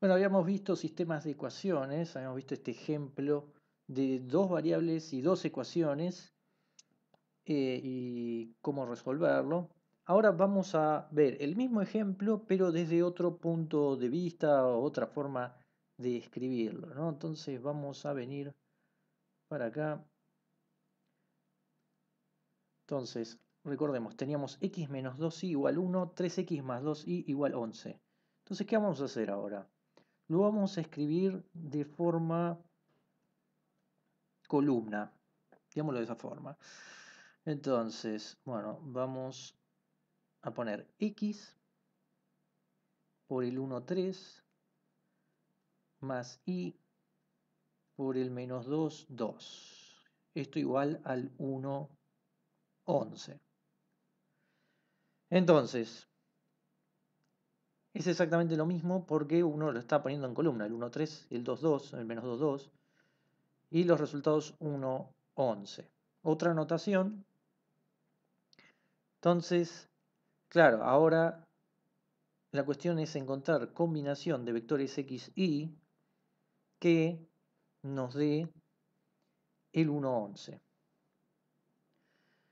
Bueno, habíamos visto sistemas de ecuaciones, habíamos visto este ejemplo de dos variables y dos ecuaciones eh, y cómo resolverlo. Ahora vamos a ver el mismo ejemplo, pero desde otro punto de vista o otra forma de escribirlo. Entonces vamos a venir para acá. Entonces, recordemos, teníamos x menos 2y igual 1, 3x más 2y igual 11. Entonces, ¿qué vamos a hacer ahora? lo vamos a escribir de forma columna, digámoslo de esa forma. Entonces, bueno, vamos a poner x por el 1, 3, más y por el menos 2, 2. Esto igual al 1, 11. Entonces, es exactamente lo mismo porque uno lo está poniendo en columna, el 1, 3, el 2, 2, el menos 2, y los resultados 1, 11. Otra anotación. Entonces, claro, ahora la cuestión es encontrar combinación de vectores x, y que nos dé el 1, 11.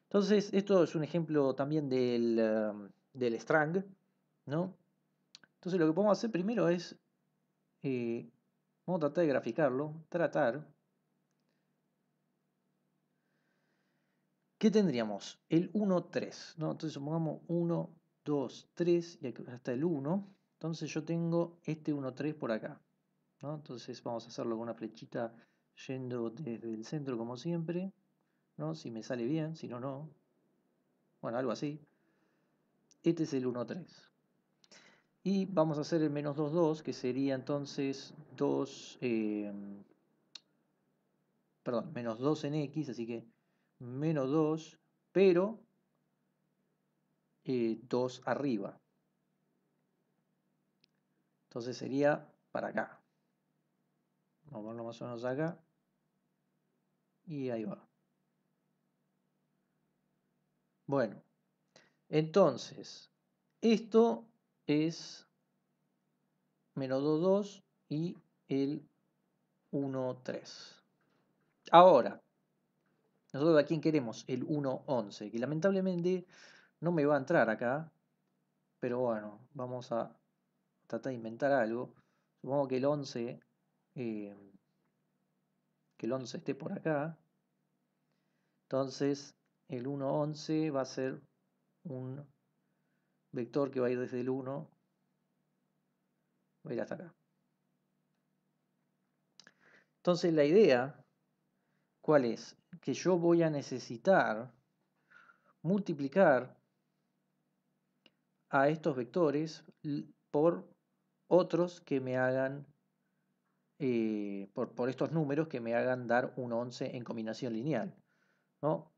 Entonces, esto es un ejemplo también del, eh, del Strang, ¿no? Entonces lo que podemos hacer primero es, eh, vamos a tratar de graficarlo, tratar. ¿Qué tendríamos? El 1, 3. ¿no? Entonces supongamos 1, 2, 3 y hasta el 1. Entonces yo tengo este 1, 3 por acá. ¿no? Entonces vamos a hacerlo con una flechita yendo desde el centro como siempre. ¿no? Si me sale bien, si no, no. Bueno, algo así. Este es el 1, 3. Y vamos a hacer el menos 2, 2, que sería entonces 2, eh, perdón, menos 2 en x, así que menos 2, pero 2 eh, arriba. Entonces sería para acá. Vamos a ponerlo más o menos acá. Y ahí va. Bueno, entonces, esto es menos 2 y el 1, 3. Ahora, nosotros a quién queremos el 1, 11, que lamentablemente no me va a entrar acá, pero bueno, vamos a tratar de inventar algo. Supongo que el 11, eh, que el 11 esté por acá. Entonces, el 1, 11 va a ser un vector que va a ir desde el 1, va a ir hasta acá. Entonces la idea, ¿cuál es? Que yo voy a necesitar multiplicar a estos vectores por otros que me hagan, eh, por, estos números que me hagan dar un 11 en combinación lineal. ¿no?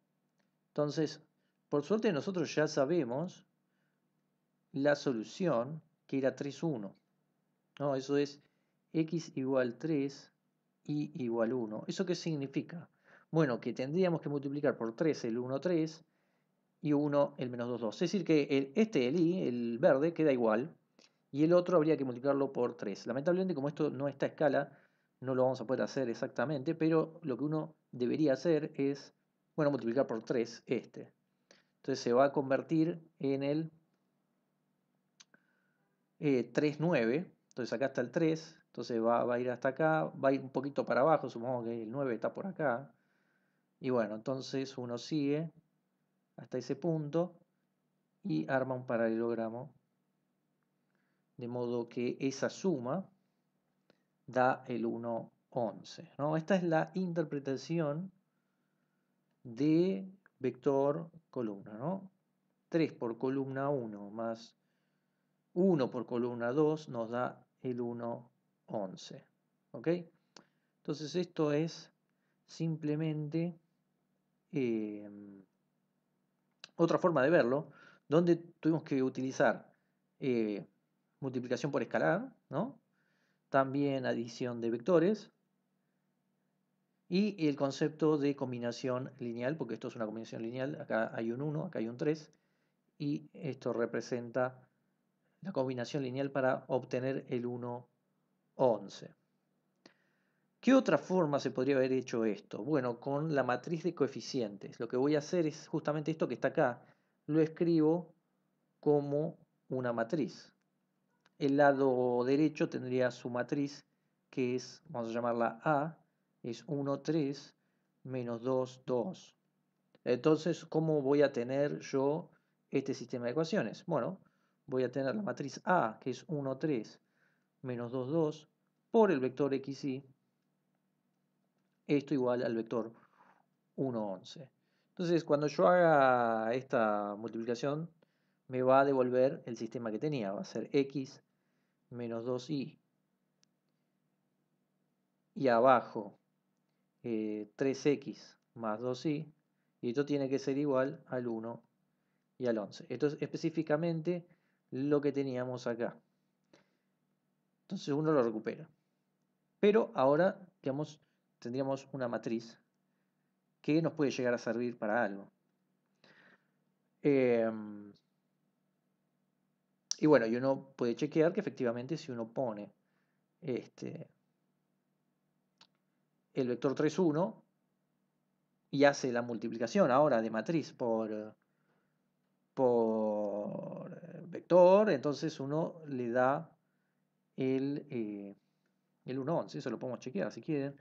Entonces, por suerte nosotros ya sabemos la solución, que era 3,1. ¿no? Eso es x igual 3, y igual 1. ¿Eso qué significa? Bueno, que tendríamos que multiplicar por 3 el 1, 3 y 1 el menos 2, 2. Es decir, que el, este, el i, el verde, queda igual y el otro habría que multiplicarlo por 3. Lamentablemente, como esto no está a escala, no lo vamos a poder hacer exactamente, pero lo que uno debería hacer es, bueno, multiplicar por 3 este. Entonces se va a convertir en el 3, eh, 9, Entonces acá está el 3. Entonces va, a ir hasta acá. Va a ir un poquito para abajo. Supongo que el 9 está por acá. Y bueno, entonces uno sigue hasta ese punto. Y arma un paralelogramo. De modo que esa suma da el 11 ¿no? Esta es la interpretación de vector columna. ¿no? 3 por columna 1 más 1 por columna 2 nos da el 1, 11. ¿Ok? Entonces esto es simplemente em, otra forma de verlo, donde tuvimos que utilizar eh, multiplicación por escalar, ¿no? también adición de vectores y el concepto de combinación lineal, porque esto es una combinación lineal, acá hay un 1, acá hay un 3, y esto representa la combinación lineal para obtener el 1, 11. ¿Qué otra forma se podría haber hecho esto? Bueno, con la matriz de coeficientes. Lo que voy a hacer es justamente esto que está acá. Lo escribo como una matriz. El lado derecho tendría su matriz, que es, vamos a llamarla A, es 1, 3, menos 2, 2. Entonces, ¿cómo voy a tener yo este sistema de ecuaciones? Bueno, voy a tener la matriz A, que es 1, 3, menos 2, 2, por el vector XY, esto igual al vector 1, 11. Entonces, cuando yo haga esta multiplicación, me va a devolver el sistema que tenía, va a ser X menos 2Y. Y abajo, 3X eh, más 2Y, y esto tiene que ser igual al 1 y al 11. Esto específicamente lo que teníamos acá. Entonces uno lo recupera. Pero ahora, digamos, tendríamos una matriz que nos puede llegar a servir para algo. Em, y bueno, y uno puede chequear que efectivamente si uno pone este, el vector 3,1 y hace la multiplicación ahora de matriz por, por vector, entonces uno le da el, eh, el 1, 11, eso lo podemos chequear si quieren,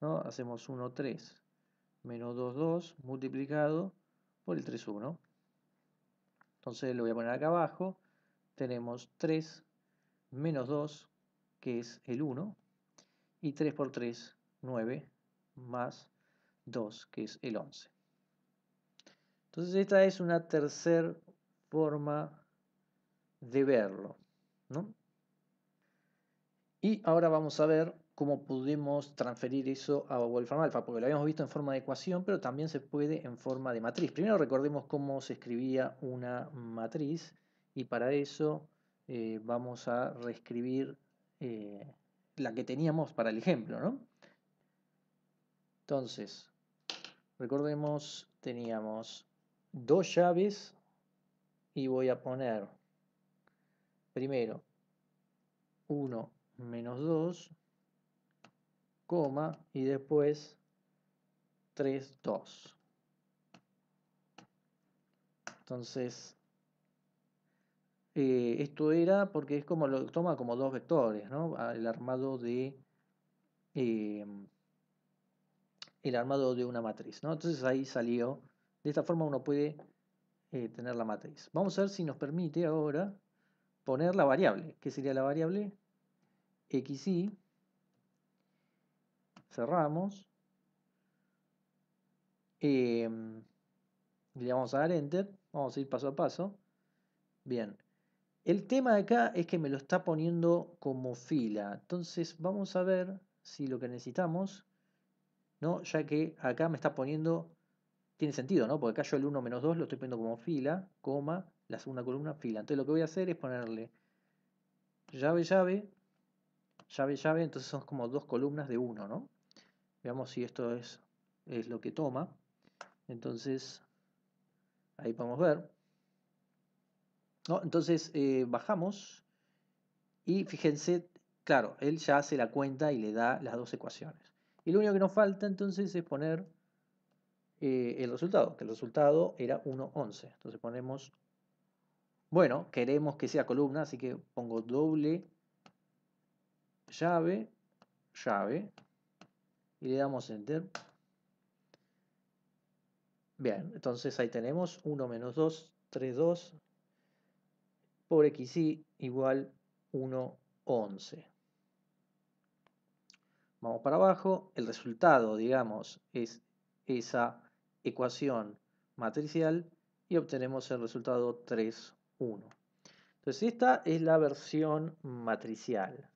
¿no? Hacemos 1, 3, menos 2, 2, multiplicado por el 3, 1. Entonces lo voy a poner acá abajo, tenemos 3 menos 2, que es el 1, y 3 por 3, 9, más 2, que es el 11. Entonces esta es una tercera forma de verlo. ¿no? Y ahora vamos a ver cómo podemos transferir eso a Wolfram Alpha, porque lo habíamos visto en forma de ecuación, pero también se puede en forma de matriz. Primero recordemos cómo se escribía una matriz y para eso eh, vamos a reescribir eh, la que teníamos para el ejemplo. Entonces, recordemos, teníamos dos llaves y voy a poner primero 1 menos 2, coma, y después 3, 2. Entonces, eh, esto era porque es como lo toma como dos vectores, ¿no? Ah, el armado de em, el armado de una matriz, ¿no? Entonces ahí salió. De esta forma uno puede eh, tener la matriz. Vamos a ver si nos permite ahora poner la variable. ¿Qué sería la variable? xy. Cerramos. Em, le vamos a dar enter. Vamos a ir paso a paso. Bien. El tema de acá es que me lo está poniendo como fila. Entonces vamos a ver si lo que necesitamos, ¿no? ya que acá me está poniendo, tiene sentido, ¿no? porque acá yo el 1 menos 2 lo estoy poniendo como fila, coma, la segunda columna fila. Entonces lo que voy a hacer es ponerle llave, llave, llave, llave, entonces son como dos columnas de uno, ¿no? Veamos si esto es, es lo que toma. Entonces, ahí podemos ver. ¿No? Entonces eh, bajamos y fíjense, claro, él ya hace la cuenta y le da las dos ecuaciones. Y lo único que nos falta entonces es poner eh, el resultado, que el resultado era 1,11. Entonces ponemos bueno, queremos que sea columna, así que pongo doble llave, llave, y le damos enter. Bien, entonces ahí tenemos 1 menos 2, 3, 2, por xy igual 1, 11. Vamos para abajo, el resultado, digamos, es esa ecuación matricial y obtenemos el resultado 3, entonces esta es la versión matricial.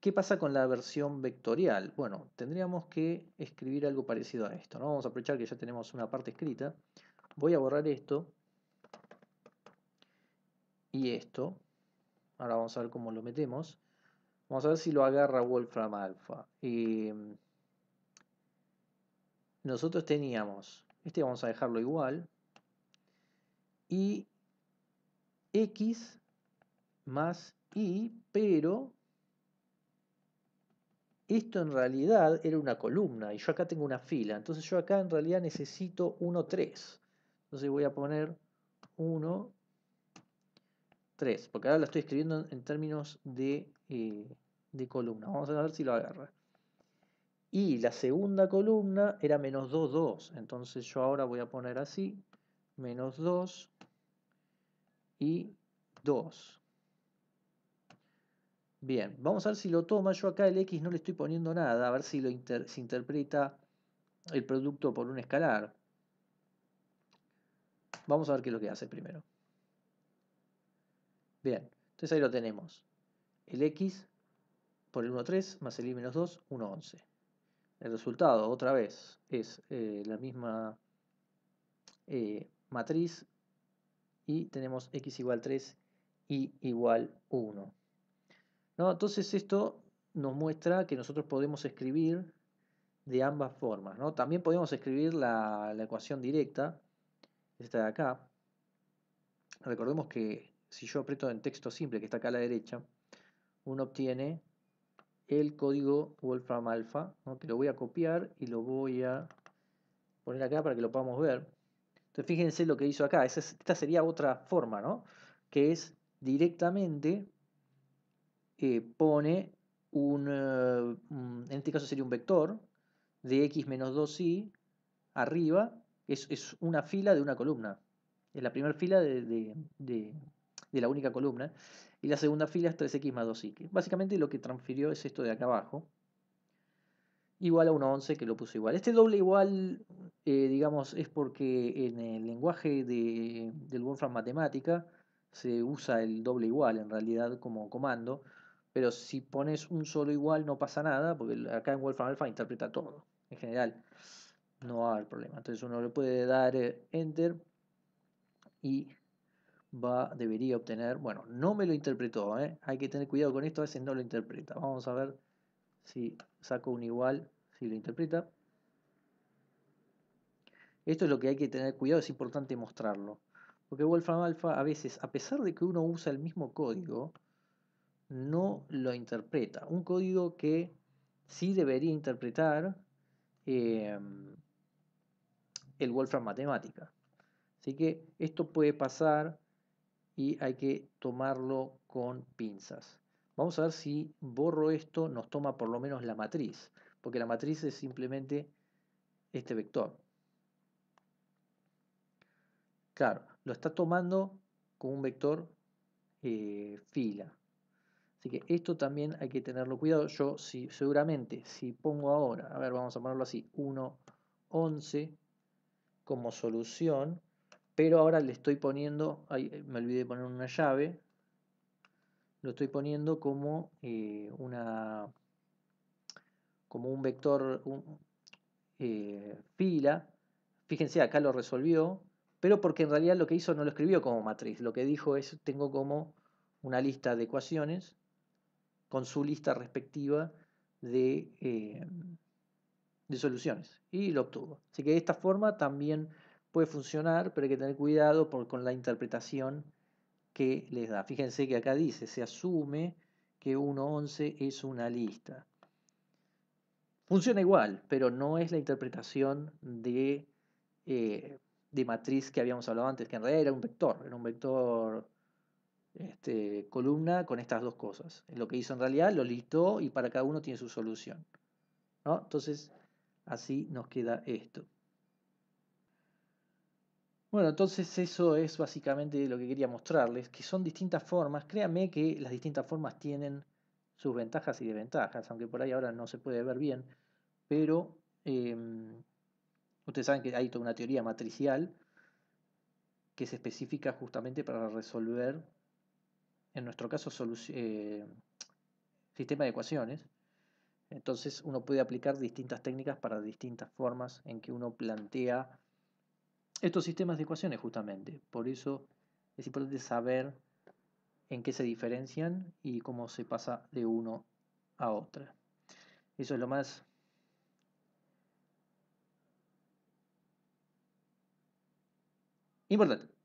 ¿Qué pasa con la versión vectorial? Bueno, tendríamos que escribir algo parecido a esto. ¿no? Vamos a aprovechar que ya tenemos una parte escrita. Voy a borrar esto y esto. Ahora vamos a ver cómo lo metemos. Vamos a ver si lo agarra Wolfram Alpha. Mm, nosotros teníamos, este vamos a dejarlo igual, y X más Y, pero esto en realidad era una columna y yo acá tengo una fila. Entonces yo acá en realidad necesito 1, 3. Entonces voy a poner 1, 3. Porque ahora lo estoy escribiendo en términos de, eh, de columna. Vamos a ver si lo agarra. Y la segunda columna era menos 2, 2. Entonces yo ahora voy a poner así menos 2 y 2. Bien, vamos a ver si lo toma. Yo acá el x no le estoy poniendo nada, a ver si lo se interpreta el producto por un escalar. Vamos a ver qué es lo que hace primero. Bien, entonces ahí lo tenemos. El x por el 1,3 más el y menos 2, 11. El resultado, otra vez, es eh, la misma eh, matriz y tenemos x igual 3, y igual 1. Entonces esto nos muestra que nosotros podemos escribir de ambas formas. ¿no? También podemos escribir la, ecuación directa, esta de acá. Recordemos que si yo aprieto en texto simple, que está acá a la derecha, uno obtiene el código Wolfram Alpha, ¿no? que lo voy a copiar y lo voy a poner acá para que lo podamos ver fíjense lo que hizo acá. Esta sería otra forma, ¿no? Que es directamente eh, pone eh, un, en este caso sería un vector de x menos 2y arriba, es, una fila de una columna. Es la primera fila de, la única columna. Y la segunda fila es 3x más 2y. básicamente lo que transfirió es esto de acá abajo igual a 1.11 que lo puse igual. Este doble igual, eh, digamos, es porque en el lenguaje del Wolfram Matemática se usa el doble igual en realidad como comando, pero si pones un solo igual no pasa nada, porque acá en Wolfram Alpha interpreta todo, en general. No va a haber problema. Entonces uno le puede dar eh, Enter y va, debería obtener, bueno, no me lo interpretó, eh. hay que tener cuidado con esto, a veces no lo interpreta. Vamos a ver si saco un igual, si lo interpreta. Esto es lo que hay que tener cuidado, es importante mostrarlo. Porque Wolfram Alpha a veces, a pesar de que uno usa el mismo código, no lo interpreta. Un código que sí debería interpretar eh, el Wolfram Matemática. Así que esto puede pasar y hay que tomarlo con pinzas. Vamos a ver si borro esto, nos toma por lo menos la matriz, porque la matriz es simplemente este vector. Claro, lo está tomando con un vector eh, fila. Así que esto también hay que tenerlo cuidado. Yo seguramente si pongo ahora, a ver, vamos a ponerlo así, 1, 11 como solución, pero ahora le estoy poniendo, me olvidé de poner una llave, lo estoy poniendo como eh, una como un vector eh, fila. Fíjense, acá lo resolvió, pero porque en realidad lo que hizo no lo escribió como matriz. Lo que dijo es, tengo como una lista de ecuaciones con su lista respectiva de, eh, de soluciones. Y lo obtuvo. Así que de esta forma también puede funcionar, pero hay que tener cuidado con la interpretación que les da. Fíjense que acá dice, se asume que 1.11 es una lista. Funciona igual, pero no es la interpretación de, eh, de matriz que habíamos hablado antes, que en realidad era un vector, era un vector este, columna con estas dos cosas. lo que hizo en realidad, lo listó y para cada uno tiene su solución. Entonces, así nos queda esto. Bueno, entonces eso es básicamente lo que quería mostrarles, que son distintas formas. créame que las distintas formas tienen sus ventajas y desventajas, aunque por ahí ahora no se puede ver bien, pero em, ustedes saben que hay toda una teoría matricial que se especifica justamente para resolver, en nuestro caso, eh, sistema de ecuaciones. Entonces uno puede aplicar distintas técnicas para distintas formas en que uno plantea estos sistemas de ecuaciones justamente. Por eso es importante saber en qué se diferencian y cómo se pasa de uno a otro. Eso es lo más importante.